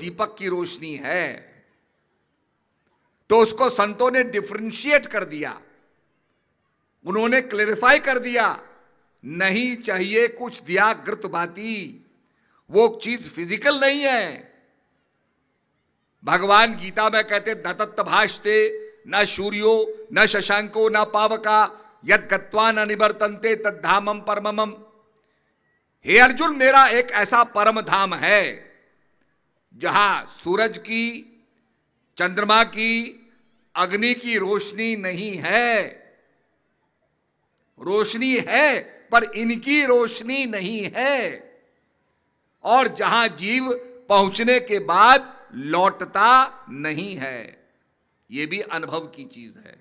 दीपक की रोशनी है तो उसको संतों ने डिफ्रेंशिएट कर दिया उन्होंने क्लेरिफाई कर दिया नहीं चाहिए कुछ दिया ग्रत बाती वो चीज फिजिकल नहीं है भगवान गीता में कहते दत्त भाषते न सूर्यो न शशांको न पावका यद गत्वा न निवर्तनते तद धामम परम हे अर्जुन मेरा एक ऐसा परम धाम है जहां सूरज की चंद्रमा की अग्नि की रोशनी नहीं है रोशनी है पर इनकी रोशनी नहीं है और जहां जीव पहुंचने के बाद लौटता नहीं है यह भी अनुभव की चीज है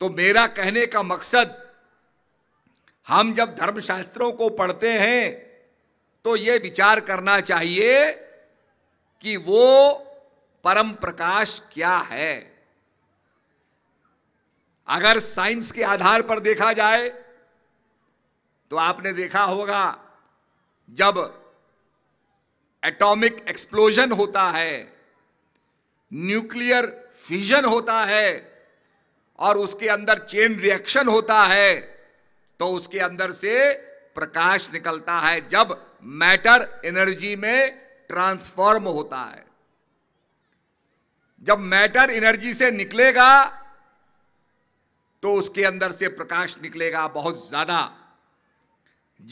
तो मेरा कहने का मकसद हम जब धर्मशास्त्रों को पढ़ते हैं तो यह विचार करना चाहिए कि वो परम प्रकाश क्या है अगर साइंस के आधार पर देखा जाए तो आपने देखा होगा जब एटॉमिक एक्सप्लोजन होता है न्यूक्लियर फिजन होता है और उसके अंदर चेन रिएक्शन होता है तो उसके अंदर से प्रकाश निकलता है जब मैटर एनर्जी में ट्रांसफॉर्म होता है जब मैटर एनर्जी से निकलेगा तो उसके अंदर से प्रकाश निकलेगा बहुत ज्यादा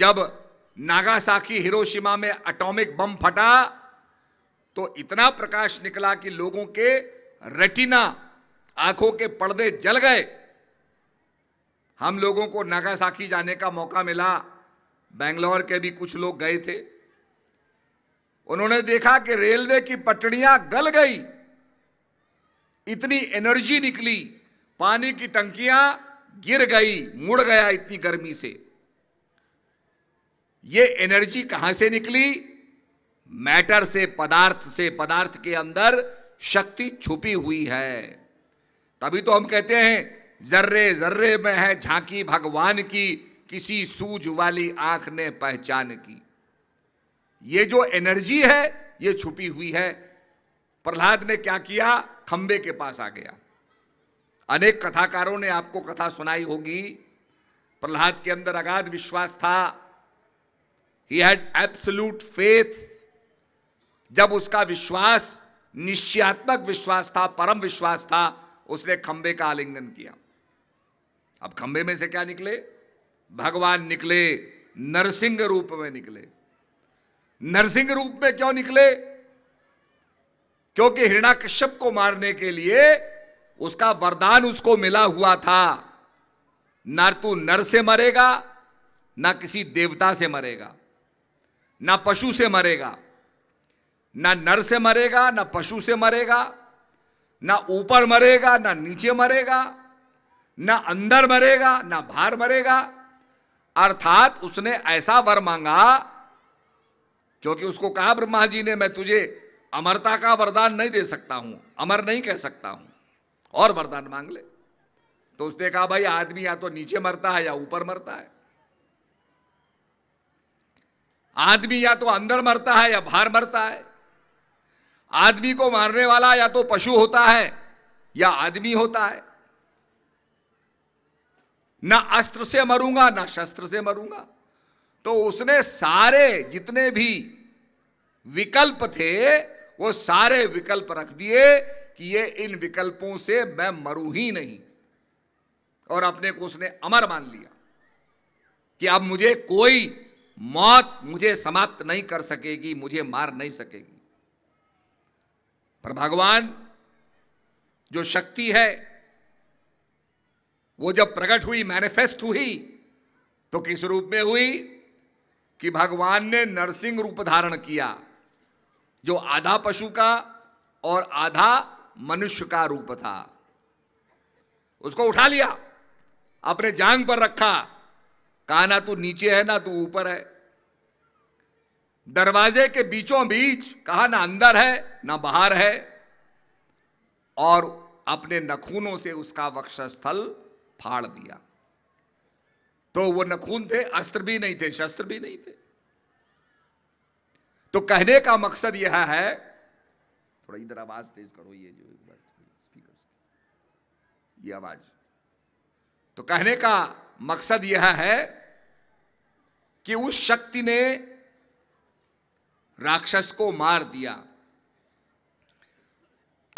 जब नागासाकी हिरोशिमा में एटॉमिक बम फटा तो इतना प्रकाश निकला कि लोगों के रेटिना आंखों के पर्दे जल गए हम लोगों को नागासाकी जाने का मौका मिला बेंगलोर के भी कुछ लोग गए थे उन्होंने देखा कि रेलवे की पटड़ियां गल गई इतनी एनर्जी निकली पानी की टंकियां गिर गई मुड़ गया इतनी गर्मी से यह एनर्जी कहां से निकली मैटर से पदार्थ से पदार्थ के अंदर शक्ति छुपी हुई है तभी तो हम कहते हैं जर्रे जर्रे में है झांकी भगवान की किसी सूझ वाली आंख ने पहचान की ये जो एनर्जी है ये छुपी हुई है प्रहलाद ने क्या किया खंबे के पास आ गया अनेक कथाकारों ने आपको कथा सुनाई होगी प्रहलाद के अंदर अगाध विश्वास था ही हैड एब्सोल्यूट फेथ जब उसका विश्वास निश्चयात्मक विश्वास था परम विश्वास था उसने खंबे का आलिंगन किया अब खंबे में से क्या निकले भगवान निकले नरसिंह रूप में निकले नरसिंह रूप में क्यों निकले क्योंकि हिरणाकश्यप को मारने के लिए उसका वरदान उसको मिला हुआ था ना तू नर से मरेगा ना किसी देवता से मरेगा ना पशु से मरेगा ना नर से मरेगा ना पशु से मरेगा ना ऊपर मरेगा ना नीचे मरेगा ना अंदर मरेगा ना बाहर मरेगा अर्थात उसने ऐसा वर मांगा क्योंकि उसको कहा ब्रह्मा जी ने मैं तुझे अमरता का वरदान नहीं दे सकता हूं अमर नहीं कह सकता हूं और वरदान मांग ले तो उसने कहा भाई आदमी या तो नीचे मरता है या ऊपर मरता है आदमी या तो अंदर मरता है या बाहर मरता है आदमी को मारने वाला या तो पशु होता है या आदमी होता है ना अस्त्र से मरूंगा ना शस्त्र से मरूंगा तो उसने सारे जितने भी विकल्प थे वो सारे विकल्प रख दिए कि ये इन विकल्पों से मैं मरू ही नहीं और अपने को उसने अमर मान लिया कि अब मुझे कोई मौत मुझे समाप्त नहीं कर सकेगी मुझे मार नहीं सकेगी पर भगवान जो शक्ति है वो जब प्रकट हुई मैनिफेस्ट हुई तो किस रूप में हुई कि भगवान ने नरसिंह रूप धारण किया जो आधा पशु का और आधा मनुष्य का रूप था उसको उठा लिया अपने जांग पर रखा कहा ना तू नीचे है ना तू ऊपर है दरवाजे के बीचों बीच कहा ना अंदर है ना बाहर है और अपने नखूनों से उसका वक्षस्थल फाड़ दिया तो वो नखून थे अस्त्र भी नहीं थे शस्त्र भी नहीं थे तो कहने का मकसद यह है थोड़ा इधर आवाज तेज करो ये जो बार स्पीकर ये आवाज तो कहने का मकसद यह है कि उस शक्ति ने राक्षस को मार दिया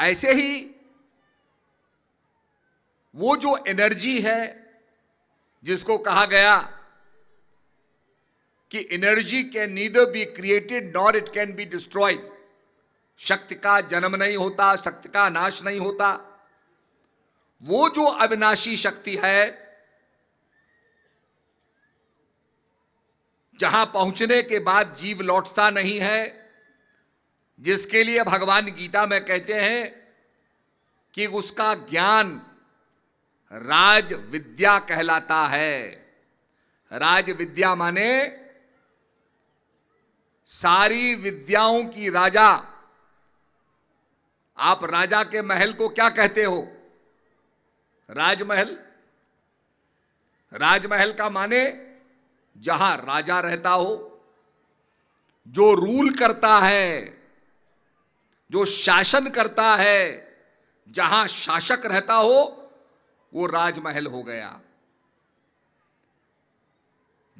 ऐसे ही वो जो एनर्जी है जिसको कहा गया कि energy can neither be created nor it can be destroyed शक्ति का जन्म नहीं होता शक्ति का नाश नहीं होता वो जो अविनाशी शक्ति है जहां पहुंचने के बाद जीव लौटता नहीं है जिसके लिए भगवान गीता में कहते हैं कि उसका ज्ञान राज विद्या कहलाता है राज विद्या माने सारी विद्याओं की राजा आप राजा के महल को क्या कहते हो राजमहल राजमहल का माने जहां राजा रहता हो जो रूल करता है जो शासन करता है जहां शासक रहता हो वो राजमहल हो गया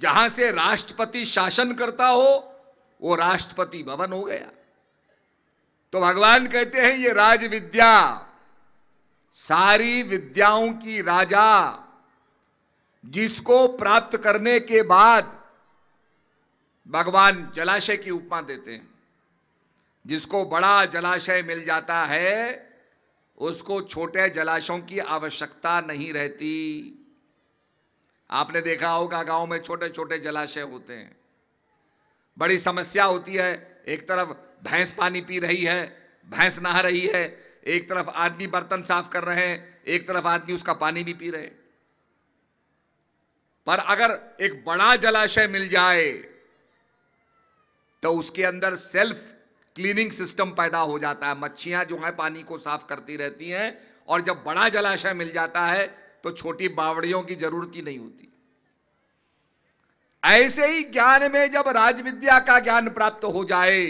जहां से राष्ट्रपति शासन करता हो वो राष्ट्रपति भवन हो गया तो भगवान कहते हैं ये राज विद्या सारी विद्याओं की राजा जिसको प्राप्त करने के बाद भगवान जलाशय की उपमा देते हैं जिसको बड़ा जलाशय मिल जाता है उसको छोटे जलाशयों की आवश्यकता नहीं रहती आपने देखा होगा गांव में छोटे छोटे जलाशय होते हैं बड़ी समस्या होती है एक तरफ भैंस पानी पी रही है भैंस नहा रही है एक तरफ आदमी बर्तन साफ कर रहे हैं एक तरफ आदमी उसका पानी भी पी रहे पर अगर एक बड़ा जलाशय मिल जाए तो उसके अंदर सेल्फ क्लीनिंग सिस्टम पैदा हो जाता है मच्छियां जो हैं पानी को साफ करती रहती हैं और जब बड़ा जलाशय मिल जाता है तो छोटी बावड़ियों की जरूरत ही नहीं होती ऐसे ही ज्ञान में जब राजविद्या का ज्ञान प्राप्त हो जाए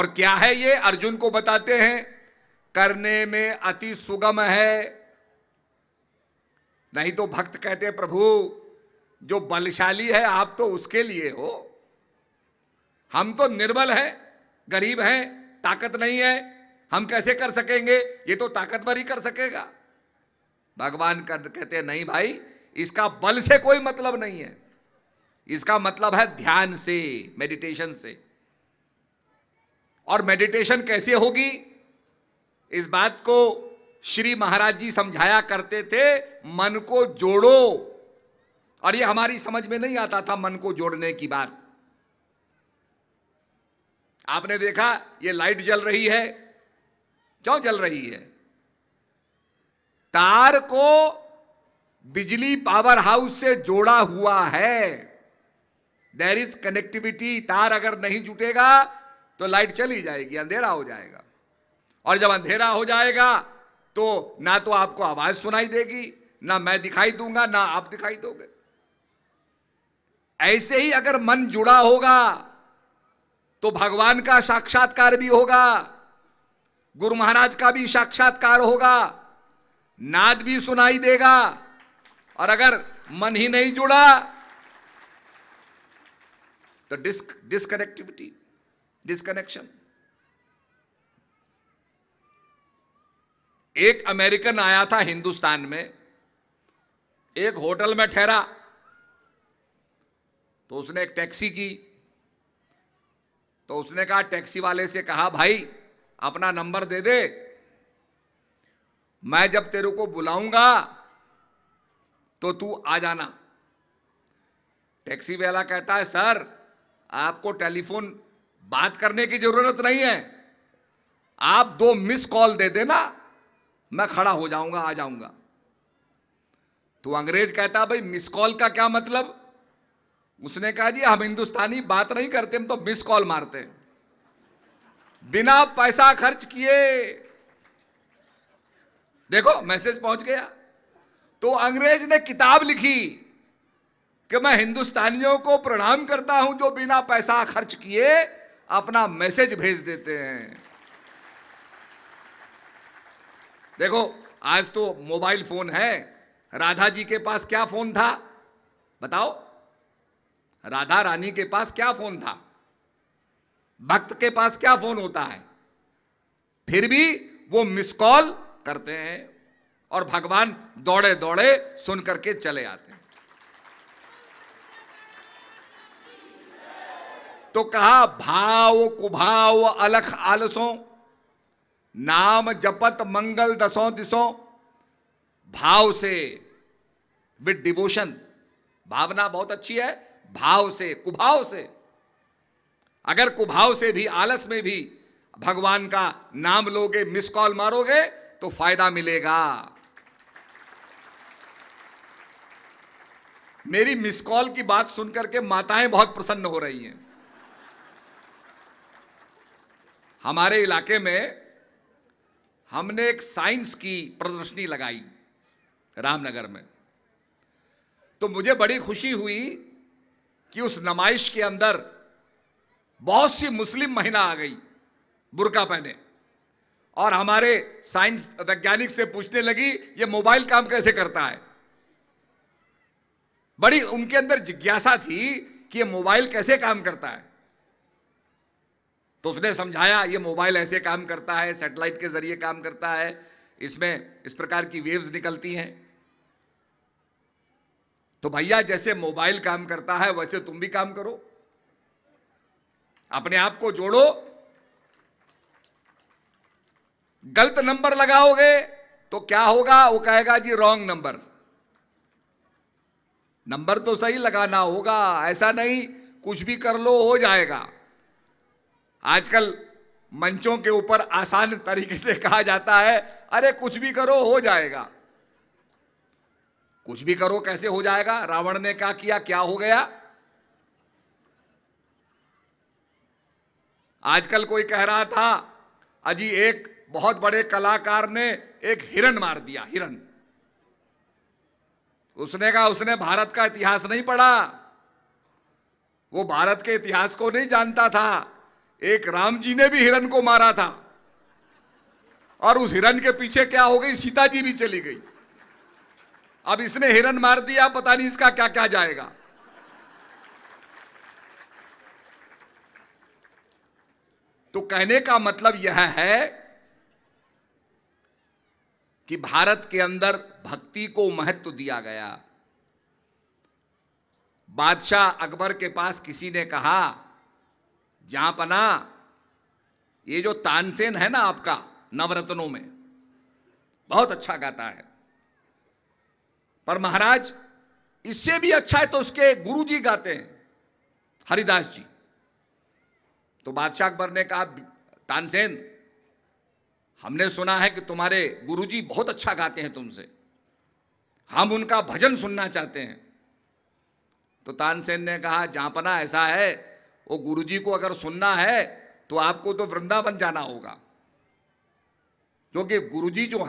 और क्या है ये अर्जुन को बताते हैं करने में अति सुगम है नहीं तो भक्त कहते प्रभु जो बलशाली है आप तो उसके लिए हो हम तो निर्बल हैं गरीब हैं ताकत नहीं है हम कैसे कर सकेंगे ये तो ताकतवर ही कर सकेगा भगवान कर कहते नहीं भाई इसका बल से कोई मतलब नहीं है इसका मतलब है ध्यान से मेडिटेशन से और मेडिटेशन कैसे होगी इस बात को श्री महाराज जी समझाया करते थे मन को जोड़ो और ये हमारी समझ में नहीं आता था मन को जोड़ने की बात आपने देखा ये लाइट जल रही है क्यों जल रही है तार को बिजली पावर हाउस से जोड़ा हुआ है देर इज कनेक्टिविटी तार अगर नहीं जुटेगा तो लाइट चली जाएगी अंधेरा हो जाएगा और जब अंधेरा हो जाएगा तो ना तो आपको आवाज सुनाई देगी ना मैं दिखाई दूंगा ना आप दिखाई दोगे ऐसे ही अगर मन जुड़ा होगा तो भगवान का साक्षात्कार भी होगा गुरु महाराज का भी साक्षात्कार होगा नाद भी सुनाई देगा और अगर मन ही नहीं जुड़ा तो डिस्क डिस्कनेक्टिविटी डिस्कनेक्शन एक अमेरिकन आया था हिंदुस्तान में एक होटल में ठहरा तो उसने एक टैक्सी की तो उसने कहा टैक्सी वाले से कहा भाई अपना नंबर दे दे मैं जब तेरे को बुलाऊंगा तो तू आ जाना टैक्सी वाला कहता है सर आपको टेलीफोन बात करने की जरूरत नहीं है आप दो मिस कॉल दे देना मैं खड़ा हो जाऊंगा आ जाऊंगा तो अंग्रेज कहता भाई मिस कॉल का क्या मतलब उसने कहा जी हम हिंदुस्तानी बात नहीं करते हम तो मिस कॉल मारते हैं बिना पैसा खर्च किए देखो मैसेज पहुंच गया तो अंग्रेज ने किताब लिखी कि मैं हिंदुस्तानियों को प्रणाम करता हूं जो बिना पैसा खर्च किए अपना मैसेज भेज देते हैं देखो आज तो मोबाइल फोन है राधा जी के पास क्या फोन था बताओ राधा रानी के पास क्या फोन था भक्त के पास क्या फोन होता है फिर भी वो मिस कॉल करते हैं और भगवान दौड़े दौड़े सुन करके चले आते हैं तो कहा भाव कुभाव अलख आलसों नाम जपत मंगल दसों दिसों भाव से विद डिवोशन भावना बहुत अच्छी है भाव से कुभाव से अगर कुभाव से भी आलस में भी भगवान का नाम लोगे मिस कॉल मारोगे तो फायदा मिलेगा मेरी मिस कॉल की बात सुनकर के माताएं बहुत प्रसन्न हो रही हैं हमारे इलाके में हमने एक साइंस की प्रदर्शनी लगाई रामनगर में तो मुझे बड़ी खुशी हुई कि उस नमाइश के अंदर बहुत सी मुस्लिम महिला आ गई बुरका पहने और हमारे साइंस वैज्ञानिक से पूछने लगी ये मोबाइल काम कैसे करता है बड़ी उनके अंदर जिज्ञासा थी कि ये मोबाइल कैसे काम करता है तो उसने समझाया ये मोबाइल ऐसे काम करता है सैटेलाइट के जरिए काम करता है इसमें इस प्रकार की वेव्स निकलती हैं तो भैया जैसे मोबाइल काम करता है वैसे तुम भी काम करो अपने आप को जोड़ो गलत नंबर लगाओगे तो क्या होगा वो कहेगा जी रॉन्ग नंबर नंबर तो सही लगाना होगा ऐसा नहीं कुछ भी कर लो हो जाएगा आजकल मंचों के ऊपर आसान तरीके से कहा जाता है अरे कुछ भी करो हो जाएगा कुछ भी करो कैसे हो जाएगा रावण ने क्या किया क्या हो गया आजकल कोई कह रहा था अजी एक बहुत बड़े कलाकार ने एक हिरण मार दिया हिरण उसने कहा उसने भारत का इतिहास नहीं पढ़ा वो भारत के इतिहास को नहीं जानता था एक राम जी ने भी हिरण को मारा था और उस हिरण के पीछे क्या हो गई सीता जी भी चली गई अब इसने हिरन मार दिया पता नहीं इसका क्या क्या जाएगा तो कहने का मतलब यह है कि भारत के अंदर भक्ति को महत्व दिया गया बादशाह अकबर के पास किसी ने कहा जहां पना ये जो तानसेन है ना आपका नवरत्नों में बहुत अच्छा गाता है पर महाराज इससे भी अच्छा है तो उसके गुरु जी गाते हैं हरिदास जी तो बादशाह अकबर ने कहा तानसेन हमने सुना है कि तुम्हारे गुरुजी बहुत अच्छा गाते हैं तुमसे हम उनका भजन सुनना चाहते हैं तो तानसेन ने कहा जापना ऐसा है वो गुरुजी को अगर सुनना है तो आपको तो वृंदावन जाना होगा क्योंकि गुरुजी जो